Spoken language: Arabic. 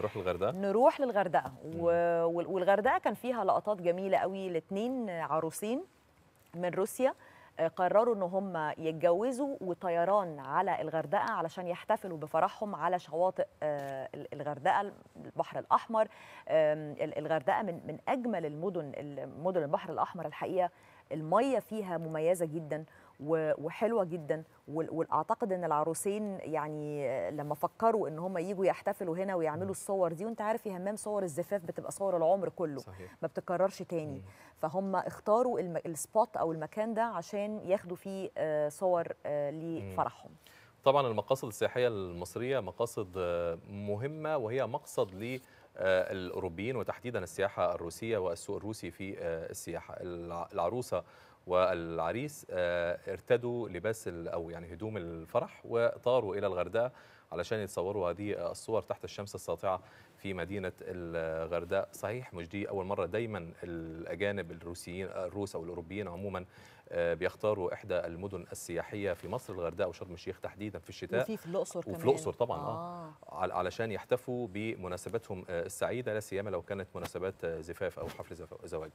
نروح للغردقه نروح للغردقه والغردقه كان فيها لقطات جميله قوي لاثنين عروسين من روسيا آه، قرروا ان هم يتجوزوا وطيران على الغردقه علشان يحتفلوا بفرحهم على شواطئ آه، الغردقه البحر الاحمر الغردقه من من اجمل المدن مدن البحر الاحمر الحقيقه الميه فيها مميزه جدا وحلوه جدا واعتقد ان العروسين يعني آه، لما فكروا ان هم يجوا يحتفلوا هنا ويعملوا الصور دي وانت عارف يا همام صور الزفاف بتبقى صور العمر كله صحيح. ما بتتكررش تاني مم. فهم اختاروا الم... السبوت او المكان ده عشان ياخدوا فيه آه، صور آه، لفرحهم طبعا المقاصد السياحيه المصريه مقاصد مهمه وهي مقصد ل الأوروبيين وتحديدا السياحة الروسية والسوق الروسي في السياحة العروسة والعريس آه، ارتدوا لباس او يعني هدوم الفرح وطاروا الى الغردقه علشان يتصوروا هذه الصور تحت الشمس الساطعه في مدينه الغرداء صحيح مش دي اول مره دايما الاجانب الروسيين الروس او الاوروبيين عموما آه، بيختاروا احدى المدن السياحيه في مصر الغرداء وشرم الشيخ تحديدا في الشتاء وفي في الاقصر وفي كمان وفي الاقصر طبعا آه. اه علشان يحتفوا بمناسباتهم آه، السعيده لا سيما لو كانت مناسبات زفاف او حفل زواج